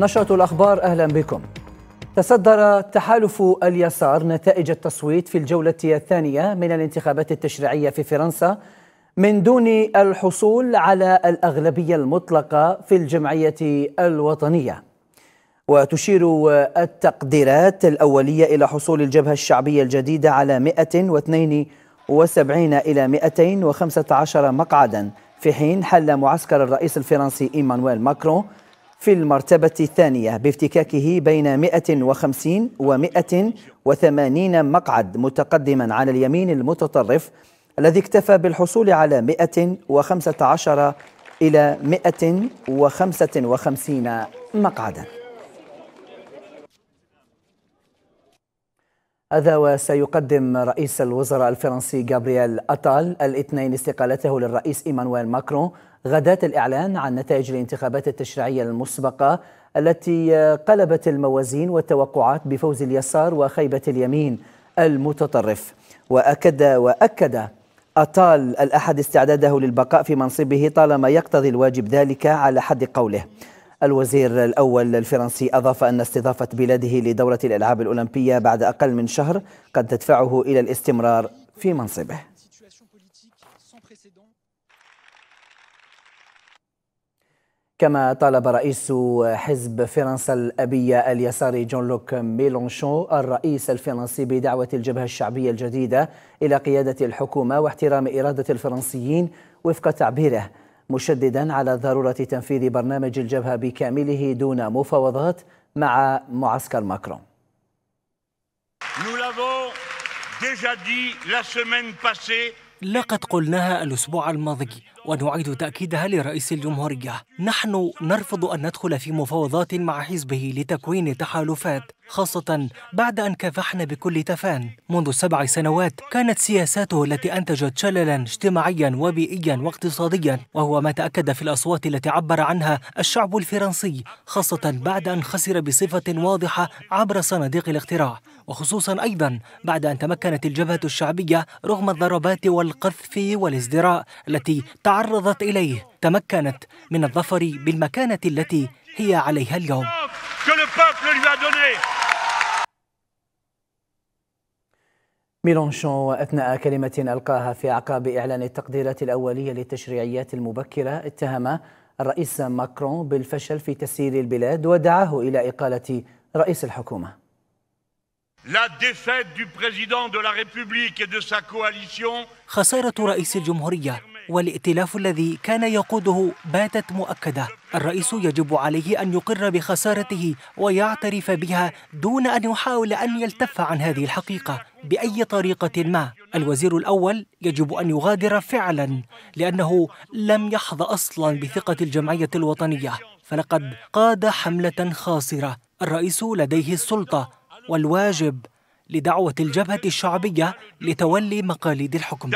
نشرة الأخبار أهلا بكم تصدر تحالف اليسار نتائج التصويت في الجولة الثانية من الانتخابات التشريعية في فرنسا من دون الحصول على الأغلبية المطلقة في الجمعية الوطنية وتشير التقديرات الأولية إلى حصول الجبهة الشعبية الجديدة على 172 إلى 215 مقعدا في حين حل معسكر الرئيس الفرنسي إيمانويل ماكرون في المرتبة الثانية بافتكاكه بين 150 و 180 مقعد متقدما على اليمين المتطرف الذي اكتفى بالحصول على 115 إلى 155 مقعداً هذا وسيقدم رئيس الوزراء الفرنسي غابرييل أتال الاثنين استقالته للرئيس إيمانويل ماكرون غداة الإعلان عن نتائج الانتخابات التشريعية المسبقة التي قلبت الموازين والتوقعات بفوز اليسار وخيبة اليمين المتطرف وأكد وأكد أطال الأحد استعداده للبقاء في منصبه طالما يقتضي الواجب ذلك على حد قوله الوزير الأول الفرنسي أضاف أن استضافة بلاده لدورة الألعاب الأولمبية بعد أقل من شهر قد تدفعه إلى الاستمرار في منصبه كما طالب رئيس حزب فرنسا الأبية اليساري جون لوك ميلونشون الرئيس الفرنسي بدعوة الجبهة الشعبية الجديدة إلى قيادة الحكومة واحترام إرادة الفرنسيين وفق تعبيره مشددا على ضرورة تنفيذ برنامج الجبهة بكامله دون مفاوضات مع معسكر ماكرون لقد قلناها الأسبوع الماضي ونعيد تأكيدها لرئيس الجمهورية نحن نرفض أن ندخل في مفاوضات مع حزبه لتكوين تحالفات خاصة بعد أن كافحنا بكل تفان منذ سبع سنوات كانت سياساته التي أنتجت شللا اجتماعيا وبيئيا واقتصاديا وهو ما تأكد في الأصوات التي عبر عنها الشعب الفرنسي خاصة بعد أن خسر بصفة واضحة عبر صناديق الاقتراع وخصوصا أيضا بعد أن تمكنت الجبهة الشعبية رغم الضربات والقذف والازدراء التي تعرضت إليه تمكنت من الظفر بالمكانة التي هي عليها اليوم Dieu lui a donné. ميلونشون أثناء كلمة ألقاها في أعقاب إعلان التقديرات الأولية للتشريعيات المبكرة اتهم الرئيس ماكرون بالفشل في تسيير البلاد ودعاه إلى إقالة رئيس الحكومة خسارة رئيس الجمهورية والائتلاف الذي كان يقوده باتت مؤكدة الرئيس يجب عليه أن يقر بخسارته ويعترف بها دون أن يحاول أن يلتف عن هذه الحقيقة بأي طريقة ما الوزير الأول يجب أن يغادر فعلا لأنه لم يحظ أصلا بثقة الجمعية الوطنية فلقد قاد حملة خاسرة الرئيس لديه السلطة والواجب لدعوة الجبهة الشعبية لتولي مقاليد الحكم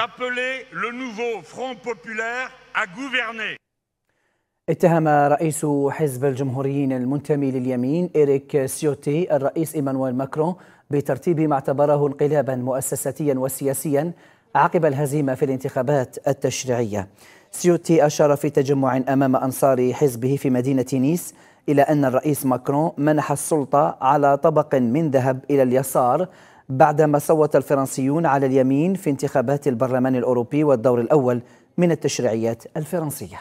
اتهم رئيس حزب الجمهوريين المنتمي لليمين إريك سيوتي الرئيس إيمانويل ماكرون بترتيب ما اعتبره انقلابا مؤسساتيا وسياسيا عقب الهزيمة في الانتخابات التشريعية سيوتي أشار في تجمع أمام أنصار حزبه في مدينة نيس إلى أن الرئيس ماكرون منح السلطة على طبق من ذهب إلى اليسار بعدما صوت الفرنسيون على اليمين في انتخابات البرلمان الأوروبي والدور الأول من التشريعيات الفرنسية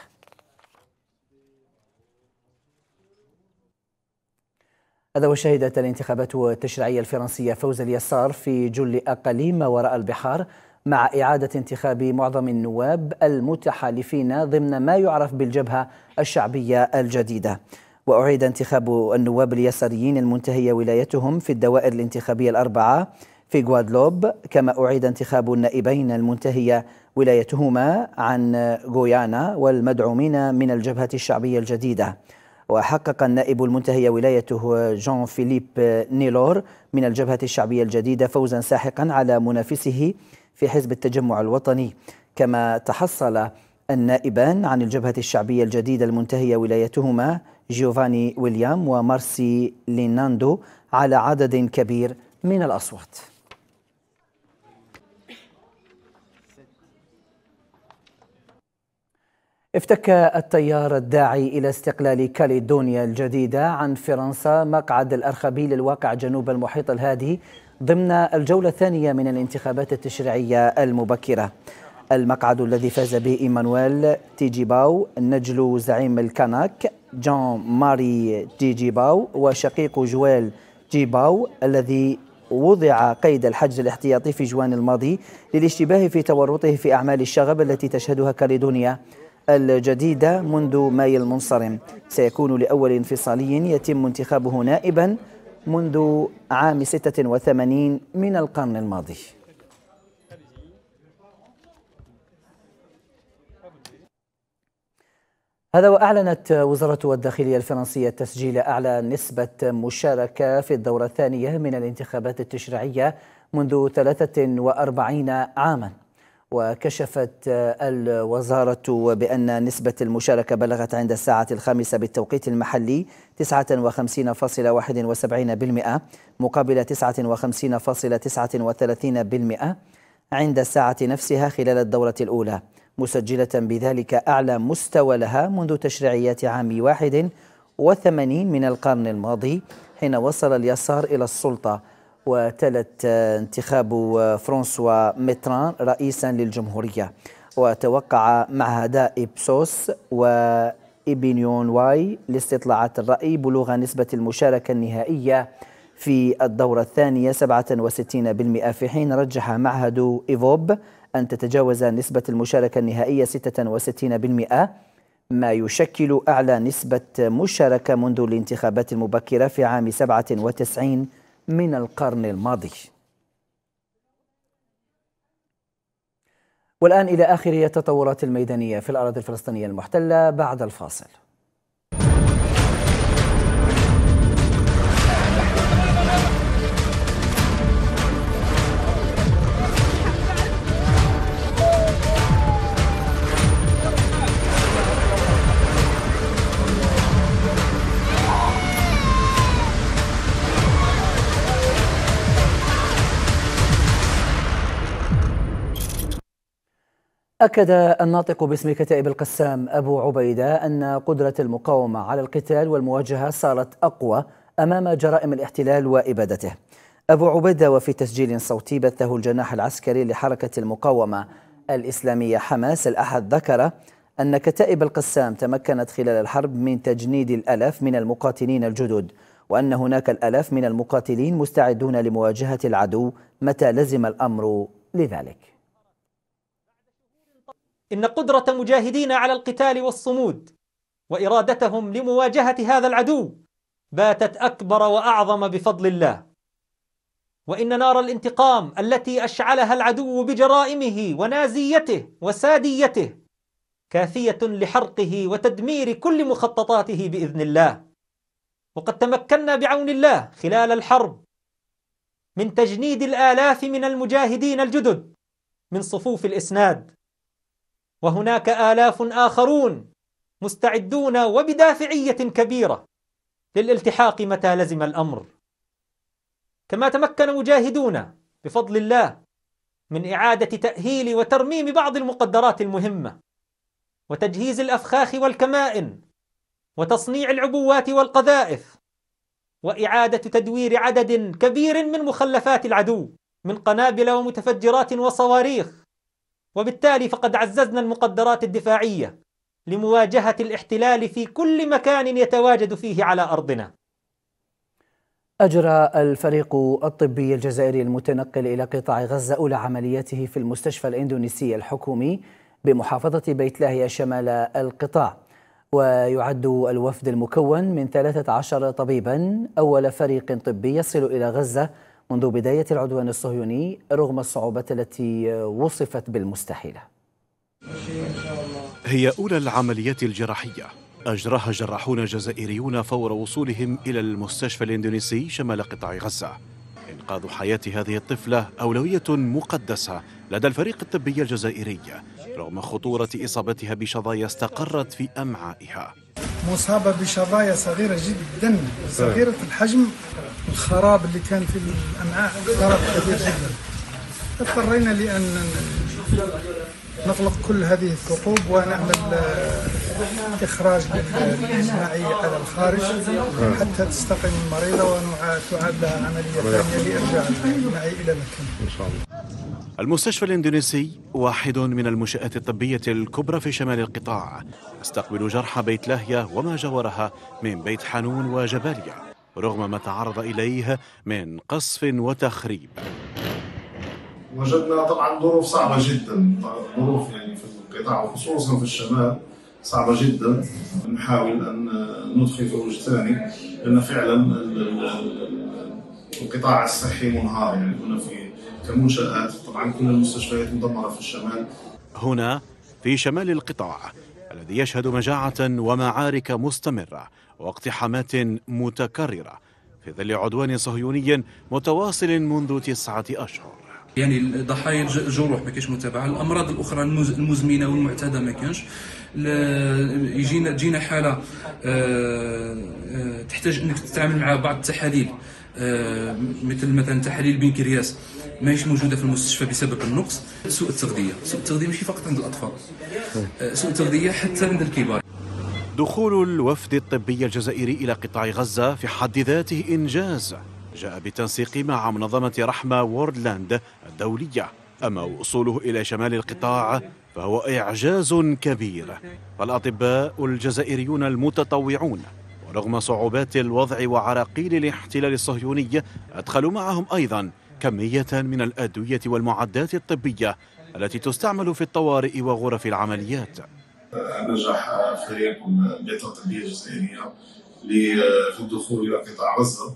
هذا وشهدت الانتخابات التشريعية الفرنسية فوز اليسار في جل أقاليم وراء البحار مع إعادة انتخاب معظم النواب المتحالفين ضمن ما يعرف بالجبهة الشعبية الجديدة وأعيد انتخاب النواب اليساريين المنتهية ولايتهم في الدوائر الانتخابية الأربعة في غوادلوب كما أعيد انتخاب النائبين المنتهية ولايتهما عن غويانا والمدعومين من الجبهة الشعبية الجديدة وحقق النائب المنتهي ولايته جون فيليب نيلور من الجبهة الشعبية الجديدة فوزا ساحقا على منافسه في حزب التجمع الوطني كما تحصل النائبان عن الجبهة الشعبية الجديدة المنتهية ولايتهما جيوفاني ويليام ومارسي ليناندو على عدد كبير من الأصوات افتك التيار الداعي إلى استقلال كاليدونيا الجديدة عن فرنسا مقعد الأرخبيل الواقع جنوب المحيط الهادي ضمن الجولة الثانية من الانتخابات التشريعية المبكرة المقعد الذي فاز به إيمانويل تيجيباو نجل زعيم الكاناك جان ماري تيجيباو وشقيق جويل تيجيباو الذي وضع قيد الحجز الاحتياطي في جوان الماضي للاشتباه في تورطه في أعمال الشغب التي تشهدها كاليدونيا الجديدة منذ ماي المنصرم سيكون لأول انفصالي يتم انتخابه نائبا منذ عام 86 من القرن الماضي هذا وأعلنت وزارة الداخلية الفرنسية تسجيل أعلى نسبة مشاركة في الدورة الثانية من الانتخابات التشريعية منذ 43 عاما وكشفت الوزارة بأن نسبة المشاركة بلغت عند الساعة الخامسة بالتوقيت المحلي 59.71% مقابل 59.39% عند الساعة نفسها خلال الدورة الأولى مسجلة بذلك أعلى مستوى لها منذ تشريعيات عام 81 من القرن الماضي حين وصل اليسار إلى السلطة وتلت انتخاب فرانسوا ميتران رئيسا للجمهورية وتوقع مع هداء إبسوس وإبنيون واي لاستطلاعات الرأي بلوغ نسبة المشاركة النهائية في الدورة الثانية 67% في حين رجح معهد إيفوب أن تتجاوز نسبة المشاركة النهائية 66% ما يشكل أعلى نسبة مشاركة منذ الانتخابات المبكرة في عام 97 من القرن الماضي والآن إلى آخر التطورات الميدانية في الأراضي الفلسطينية المحتلة بعد الفاصل أكد الناطق باسم كتائب القسام أبو عبيدة أن قدرة المقاومة على القتال والمواجهة صارت أقوى أمام جرائم الاحتلال وإبادته أبو عبيدة وفي تسجيل صوتي بثه الجناح العسكري لحركة المقاومة الإسلامية حماس الأحد ذكر أن كتائب القسام تمكنت خلال الحرب من تجنيد الألاف من المقاتلين الجدد وأن هناك الألاف من المقاتلين مستعدون لمواجهة العدو متى لزم الأمر لذلك إن قدرة مجاهدين على القتال والصمود وإرادتهم لمواجهة هذا العدو باتت أكبر وأعظم بفضل الله وإن نار الانتقام التي أشعلها العدو بجرائمه ونازيته وساديته كافية لحرقه وتدمير كل مخططاته بإذن الله وقد تمكنا بعون الله خلال الحرب من تجنيد الآلاف من المجاهدين الجدد من صفوف الإسناد وهناك آلاف آخرون مستعدون وبدافعية كبيرة للالتحاق متى لزم الأمر كما تمكن مجاهدون بفضل الله من إعادة تأهيل وترميم بعض المقدرات المهمة وتجهيز الأفخاخ والكمائن وتصنيع العبوات والقذائف وإعادة تدوير عدد كبير من مخلفات العدو من قنابل ومتفجرات وصواريخ وبالتالي فقد عززنا المقدرات الدفاعية لمواجهة الاحتلال في كل مكان يتواجد فيه على أرضنا أجرى الفريق الطبي الجزائري المتنقل إلى قطاع غزة أولى عملياته في المستشفى الإندونيسي الحكومي بمحافظة بيت لاهيا شمال القطاع ويعد الوفد المكون من 13 طبيبا أول فريق طبي يصل إلى غزة منذ بداية العدوان الصهيوني رغم الصعوبات التي وصفت بالمستحيلة هي أولى العمليات الجراحية أجراها جراحون جزائريون فور وصولهم إلى المستشفى الإندونيسي شمال قطاع غزة إنقاذ حياة هذه الطفلة أولوية مقدسة لدى الفريق الطبي الجزائري رغم خطورة إصابتها بشظايا استقرت في أمعائها مصابة بشظايا صغيرة جدا صغيرة الحجم الخراب اللي كان في الامعاء خراب كبير جدا اضطرينا لان نغلق كل هذه الثقوب ونعمل آه، اخراج الاصلاعي على الخارج حتى تستقيم المريضه وتعاد لها عمليه ثانيه لارجاع المعي الى مكانها. ان شاء الله. المستشفى الاندونيسي واحد من المنشآت الطبية الكبرى في شمال القطاع، يستقبل جرحى بيت لاهيا وما جاورها من بيت حانون وجباليا. رغم ما تعرض إليه من قصف وتخريب وجدنا طبعا ظروف صعبة جدا ظروف يعني في القطاع وخصوصا في الشمال صعبة جدا نحاول أن ندخل في وجه ثاني لأن فعلا القطاع الصحي منهار يعني كنا في كمنشآت طبعا كل المستشفيات مدمرة في الشمال هنا في شمال القطاع الذي يشهد مجاعة ومعارك مستمرة واقتحامات متكررة في ظل عدوان صهيوني متواصل منذ تسعة أشهر يعني الضحايا الجروح ما كاينش متابعه الامراض الاخرى المزمنه والمعتاده ما كانش يجينا تجينا حاله آه، آه، تحتاج انك تتعامل مع بعض التحاليل آه، مثل مثلا تحاليل بنكرياس ماهيش موجوده في المستشفى بسبب النقص سوء التغذيه سوء التغذيه ماشي فقط عند الاطفال سوء التغذيه حتى عند الكبار دخول الوفد الطبي الجزائري إلى قطاع غزة في حد ذاته إنجاز جاء بالتنسيق مع منظمة رحمة ووردلاند الدولية أما وصوله إلى شمال القطاع فهو إعجاز كبير فالأطباء الجزائريون المتطوعون ورغم صعوبات الوضع وعراقيل الاحتلال الصهيوني أدخلوا معهم أيضا كمية من الأدوية والمعدات الطبية التي تستعمل في الطوارئ وغرف العمليات نجح فريق بيت الطبية الجزائرية في الدخول إلى قطاع غزة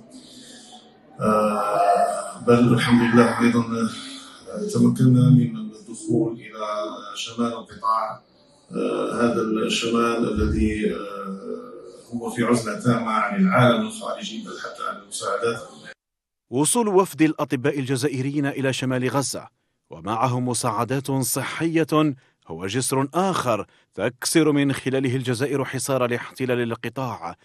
آه، بل الحمد لله أيضا آه، تمكنا من الدخول إلى شمال القطاع آه، هذا الشمال الذي هو في عزلة تامة عن العالم الخارجي بل حتى عن المساعدات وصول وفد الأطباء الجزائريين إلى شمال غزة ومعهم مساعدات صحية هو جسر آخر تكسر من خلاله الجزائر حصار الاحتلال للقطاع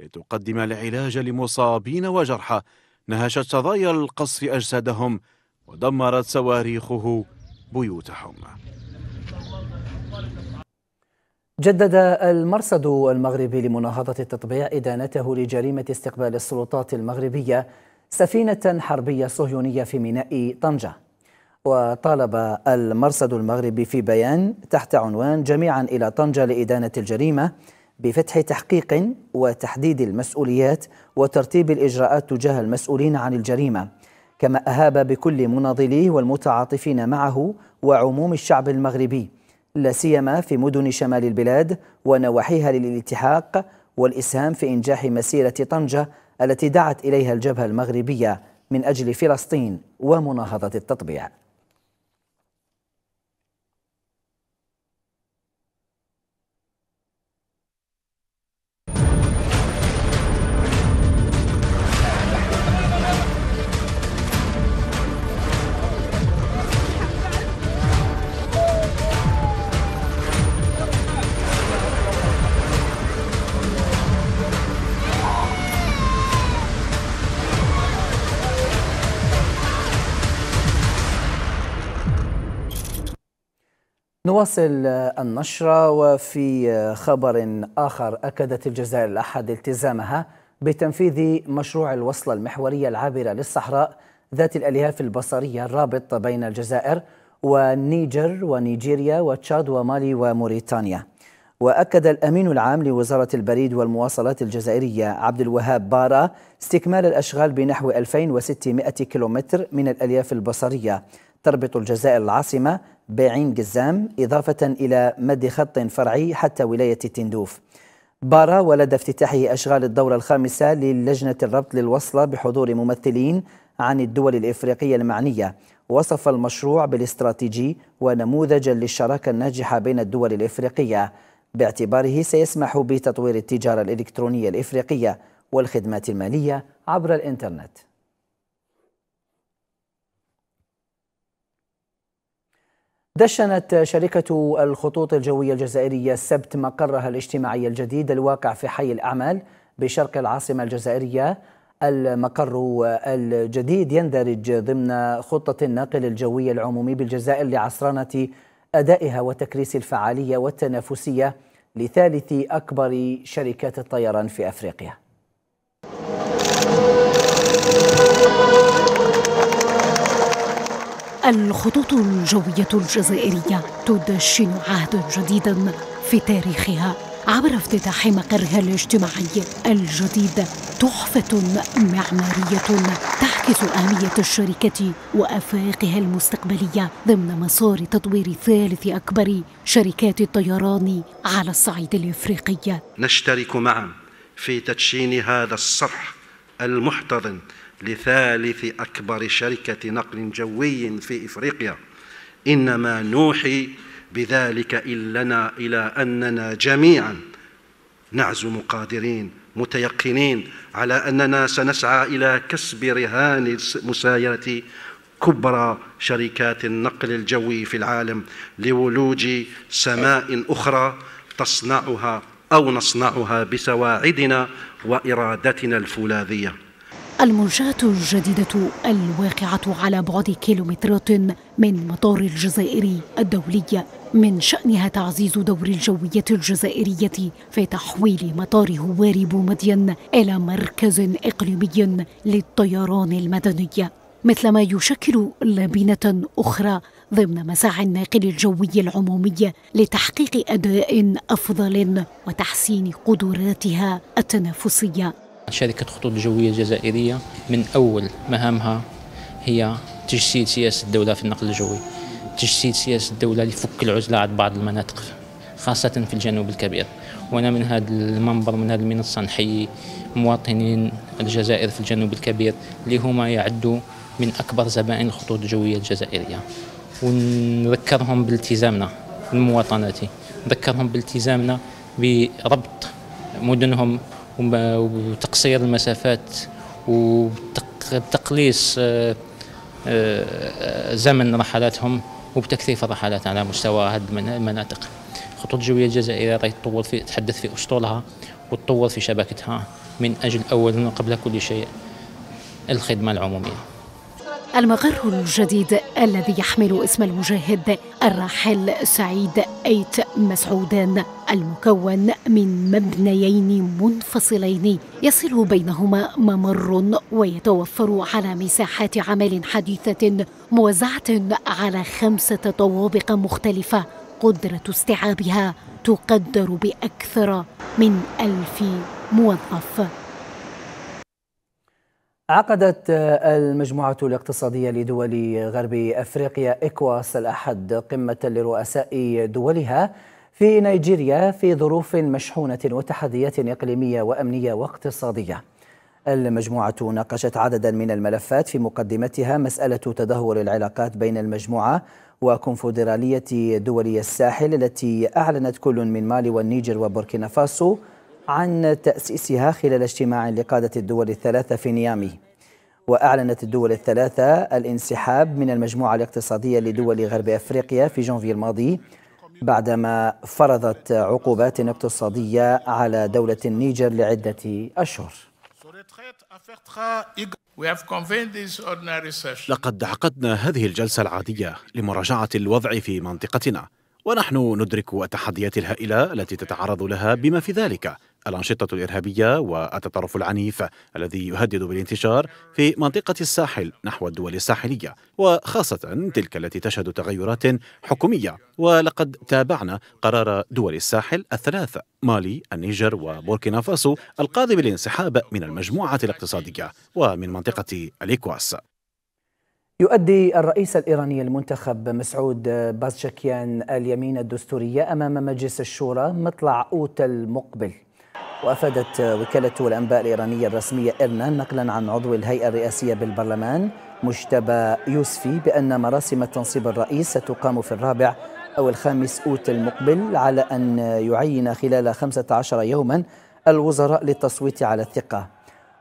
لتقدم العلاج لمصابين وجرحى نهشت شظايا القصف أجسادهم ودمرت صواريخه بيوتهم جدد المرصد المغربي لمناهضة التطبيع إدانته لجريمة استقبال السلطات المغربية سفينة حربية صهيونية في ميناء طنجة وطالب المرصد المغربي في بيان تحت عنوان جميعا إلى طنجة لإدانة الجريمة بفتح تحقيق وتحديد المسؤوليات وترتيب الإجراءات تجاه المسؤولين عن الجريمة كما أهاب بكل مناضليه والمتعاطفين معه وعموم الشعب المغربي لا سيما في مدن شمال البلاد ونواحيها للالتحاق والإسهام في إنجاح مسيرة طنجة التي دعت إليها الجبهة المغربية من أجل فلسطين ومناهضة التطبيع نواصل النشرة وفي خبر آخر أكدت الجزائر الأحد التزامها بتنفيذ مشروع الوصلة المحورية العابرة للصحراء ذات الألياف البصرية الرابط بين الجزائر والنيجر ونيجيريا وتشاد ومالي وموريتانيا وأكد الأمين العام لوزارة البريد والمواصلات الجزائرية عبد الوهاب بارا استكمال الأشغال بنحو 2600 كيلومتر من الألياف البصرية تربط الجزائر العاصمة بعين قزام إضافة إلى مد خط فرعي حتى ولاية تندوف بارا ولد افتتاحه أشغال الدورة الخامسة للجنة الربط للوصلة بحضور ممثلين عن الدول الإفريقية المعنية وصف المشروع بالاستراتيجي ونموذجا للشراكة الناجحة بين الدول الإفريقية باعتباره سيسمح بتطوير التجارة الإلكترونية الإفريقية والخدمات المالية عبر الإنترنت دشنت شركة الخطوط الجوية الجزائرية السبت مقرها الاجتماعي الجديد الواقع في حي الأعمال بشرق العاصمة الجزائرية المقر الجديد يندرج ضمن خطة الناقل الجوي العمومي بالجزائر لعصرنة أدائها وتكريس الفعالية والتنافسية لثالث أكبر شركات الطيران في أفريقيا الخطوط الجوية الجزائرية تدشن عهدا جديدا في تاريخها عبر افتتاح مقرها الاجتماعي الجديد تحفة معمارية تعكس أهمية الشركة وأفاقها المستقبلية ضمن مسار تطوير ثالث أكبر شركات الطيران على الصعيد الإفريقي نشترك معا في تدشين هذا الصرح المحتضن لثالث أكبر شركة نقل جوي في إفريقيا إنما نوحي بذلك إلنا إلى أننا جميعا نعزم قادرين متيقنين على أننا سنسعى إلى كسب رهان مسايرة كبرى شركات النقل الجوي في العالم لولوج سماء أخرى تصنعها أو نصنعها بسواعدنا وإرادتنا الفولاذية المنشأة الجديدة الواقعة على بعد كيلومترات من مطار الجزائري الدولي من شأنها تعزيز دور الجوية الجزائرية في تحويل مطار هواري بومدين إلى مركز إقليمي للطيران المدني مثلما يشكل لبنة أخرى ضمن مساعي الناقل الجوي العمومي لتحقيق أداء أفضل وتحسين قدراتها التنافسية شركة خطوط الجوية الجزائرية من أول مهامها هي تجسيد سياسة الدولة في النقل الجوي تجسيد سياسة الدولة لفك العزلة عن بعض المناطق خاصة في الجنوب الكبير وأنا من هذا المنبر من هذه المنصة نحيي مواطنين الجزائر في الجنوب الكبير اللي هما يعدوا من أكبر زبائن الخطوط الجوية الجزائرية ونذكرهم بالتزامنا المواطناتي نذكرهم بالتزامنا بربط مدنهم وتقصير المسافات وتقليص آه، آه، زمن رحلاتهم وبتكثيف الرحلات على مستوى هذه المناطق خطوط جوية الجزائرية راهي تطور في تحدث في أسطولها وتطور في شبكتها من أجل أول وقبل كل شيء الخدمة العمومية المقر الجديد الذي يحمل اسم المجاهد الراحل سعيد أيت مسعودان المكون من مبنيين منفصلين يصل بينهما ممر ويتوفر على مساحات عمل حديثة موزعة على خمسة طوابق مختلفة قدرة استيعابها تقدر بأكثر من ألف موظف عقدت المجموعة الاقتصادية لدول غرب أفريقيا إكواس الأحد قمة لرؤساء دولها في نيجيريا في ظروف مشحونة وتحديات إقليمية وأمنية واقتصادية المجموعة ناقشت عددا من الملفات في مقدمتها مسألة تدهور العلاقات بين المجموعة وكونفدرالية دول الساحل التي أعلنت كل من مالي والنيجر وبوركينا فاسو عن تأسيسها خلال اجتماع لقادة الدول الثلاثة في نيامي وأعلنت الدول الثلاثة الانسحاب من المجموعة الاقتصادية لدول غرب أفريقيا في جونفي الماضي بعدما فرضت عقوبات اقتصادية على دولة النيجر لعدة أشهر لقد عقدنا هذه الجلسة العادية لمراجعة الوضع في منطقتنا ونحن ندرك التحديات الهائلة التي تتعرض لها بما في ذلك الأنشطة الإرهابية والتطرف العنيف الذي يهدد بالانتشار في منطقة الساحل نحو الدول الساحلية وخاصة تلك التي تشهد تغيرات حكومية ولقد تابعنا قرار دول الساحل الثلاثة مالي النيجر وبوركينا فاسو القاضي بالانسحاب من المجموعة الاقتصادية ومن منطقة الإكواس يؤدي الرئيس الإيراني المنتخب مسعود بازشكيان اليمين الدستورية أمام مجلس الشورى مطلع أوت المقبل وأفادت وكالة الأنباء الإيرانية الرسمية إرنا نقلا عن عضو الهيئة الرئاسية بالبرلمان مجتبى يوسفي بأن مراسم تنصيب الرئيس ستقام في الرابع أو الخامس أوت المقبل على أن يعين خلال 15 يوما الوزراء للتصويت على الثقة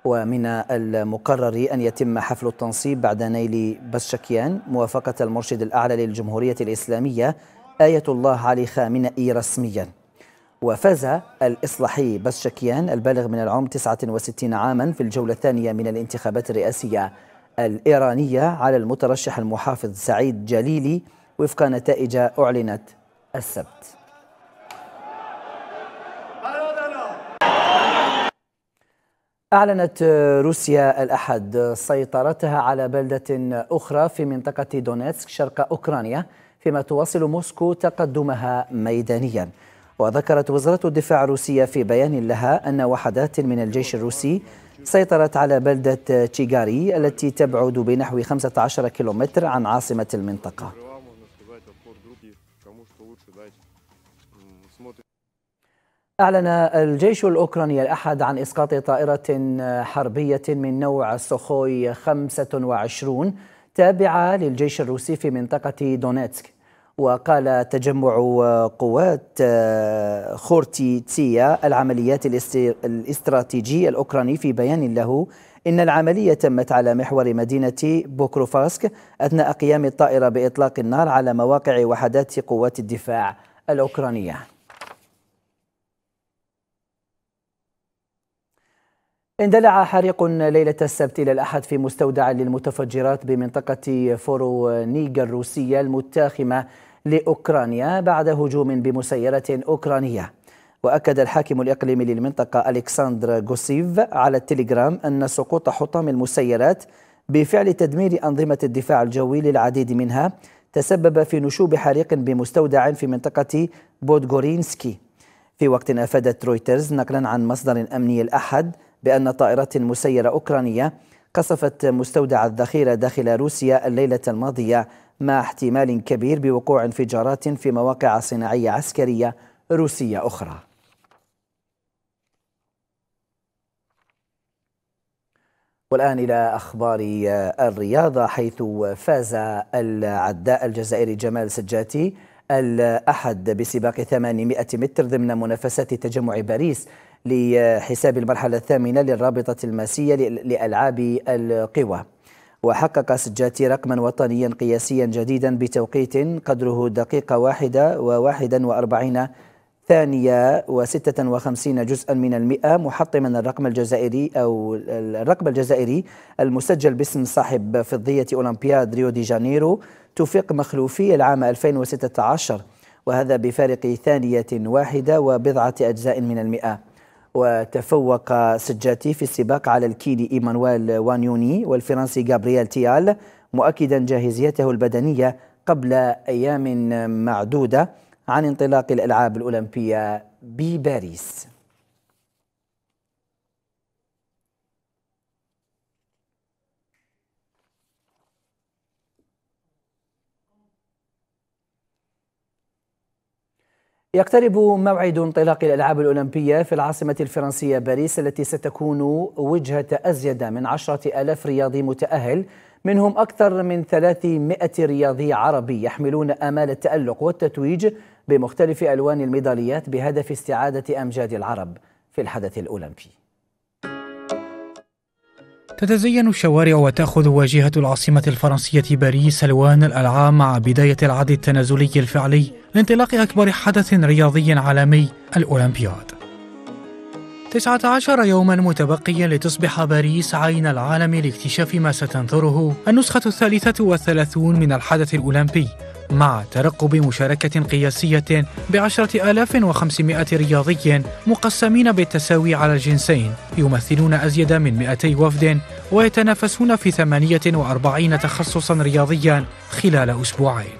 ومن المقرر أن يتم حفل التنصيب بعد نيل بشكيان موافقة المرشد الأعلى للجمهورية الإسلامية آية الله علي خامنئي رسمياً وفاز الإصلاحي بس شكيان البالغ من العمر 69 عاما في الجولة الثانية من الانتخابات الرئاسية الإيرانية على المترشح المحافظ سعيد جليلي وفق نتائج أعلنت السبت أعلنت روسيا الأحد سيطرتها على بلدة أخرى في منطقة دونيتسك شرق أوكرانيا فيما تواصل موسكو تقدمها ميدانياً وذكرت وزارة الدفاع الروسية في بيان لها أن وحدات من الجيش الروسي سيطرت على بلدة تشيغاري التي تبعد بنحو 15 كيلومتر عن عاصمة المنطقة أعلن الجيش الأوكراني الأحد عن إسقاط طائرة حربية من نوع سوخوي 25 تابعة للجيش الروسي في منطقة دونيتسك وقال تجمع قوات خورتيتسيا العمليات الاستراتيجية الأوكراني في بيان له إن العملية تمت على محور مدينة بوكروفاسك أثناء قيام الطائرة بإطلاق النار على مواقع وحدات قوات الدفاع الأوكرانية اندلع حريق ليلة السبت إلى الأحد في مستودع للمتفجرات بمنطقة فورونيغا الروسية المتاخمة لأوكرانيا بعد هجوم بمسيرة أوكرانية وأكد الحاكم الإقليمي للمنطقة ألكسندر غوسيف على التليجرام أن سقوط حطام المسيرات بفعل تدمير أنظمة الدفاع الجوي للعديد منها تسبب في نشوب حريق بمستودع في منطقة بودغورينسكي في وقت أفادت رويترز نقلا عن مصدر أمني الأحد بأن طائرات مسيرة أوكرانية قصفت مستودع الذخيرة داخل روسيا الليلة الماضية مع احتمال كبير بوقوع انفجارات في مواقع صناعية عسكرية روسية أخرى والآن إلى أخبار الرياضة حيث فاز العداء الجزائري جمال سجاتي الأحد بسباق 800 متر ضمن منافسات تجمع باريس لحساب المرحلة الثامنة للرابطة الماسية لألعاب القوى وحقق سجاتي رقما وطنيا قياسيا جديدا بتوقيت قدره دقيقة واحدة وواحدا وأربعين ثانية وستة وخمسين جزءا من المئة محطما الرقم الجزائري أو الرقم الجزائري المسجل باسم صاحب فضية أولمبياد ريو دي جانيرو توفيق مخلوفي العام 2016 وهذا بفارق ثانية واحدة وبضعة أجزاء من المئة وتفوق سجاتي في السباق على الكيلي إيمانويل وانيوني والفرنسي غابرييل تيال مؤكدا جاهزيته البدنية قبل أيام معدودة عن انطلاق الألعاب الأولمبية بباريس يقترب موعد انطلاق الألعاب الأولمبية في العاصمة الفرنسية باريس التي ستكون وجهة أزيد من عشرة ألاف رياضي متأهل منهم أكثر من 300 رياضي عربي يحملون آمال التألق والتتويج بمختلف ألوان الميداليات بهدف استعادة أمجاد العرب في الحدث الأولمبي تتزين الشوارع وتأخذ واجهة العاصمة الفرنسية باريس ألوان الألعاب مع بداية العد التنازلي الفعلي لانطلاق أكبر حدث رياضي عالمي الأولمبياد 19 يوما متبقيا لتصبح باريس عين العالم لاكتشاف ما ستنثره النسخة الثالثة والثلاثون من الحدث الأولمبي مع ترقب مشاركة قياسية بعشرة آلاف وخمسمائة رياضي مقسمين بالتساوي على الجنسين يمثلون أزيد من 200 وفد ويتنافسون في 48 تخصصا رياضيا خلال أسبوعين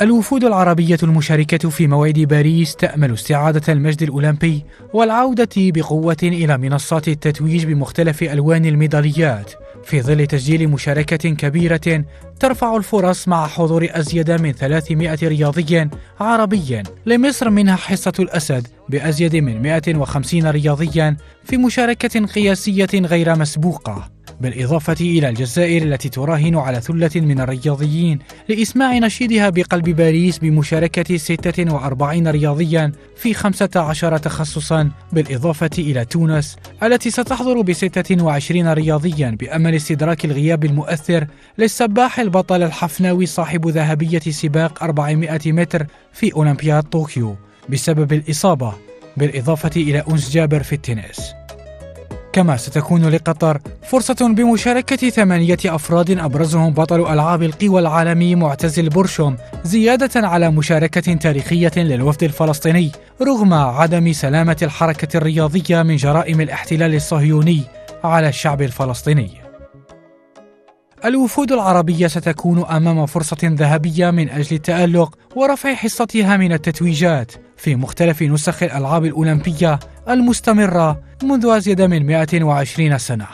الوفود العربية المشاركة في موعد باريس تأمل استعادة المجد الأولمبي والعودة بقوة إلى منصات التتويج بمختلف ألوان الميداليات في ظل تسجيل مشاركة كبيرة ترفع الفرص مع حضور أزيد من 300 رياضي عربي لمصر منها حصة الأسد بأزيد من 150 رياضيا في مشاركة قياسية غير مسبوقة بالإضافة إلى الجزائر التي تراهن على ثلة من الرياضيين لإسماع نشيدها بقلب باريس بمشاركة 46 رياضيا في 15 تخصصا بالإضافة إلى تونس التي ستحضر ب 26 رياضيا بأمل استدراك الغياب المؤثر للسباح البطل الحفناوي صاحب ذهبية سباق 400 متر في أولمبياد طوكيو بسبب الإصابة بالإضافة إلى أنس جابر في التنس كما ستكون لقطر فرصة بمشاركة ثمانية أفراد أبرزهم بطل ألعاب القوى العالمي معتز البرشوم زيادة على مشاركة تاريخية للوفد الفلسطيني رغم عدم سلامة الحركة الرياضية من جرائم الاحتلال الصهيوني على الشعب الفلسطيني. الوفود العربية ستكون أمام فرصة ذهبية من أجل التألق ورفع حصتها من التتويجات في مختلف نسخ الألعاب الأولمبية المستمرة منذ أزيد من 120 سنة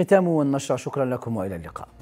ختام النشرة شكرا لكم وإلى اللقاء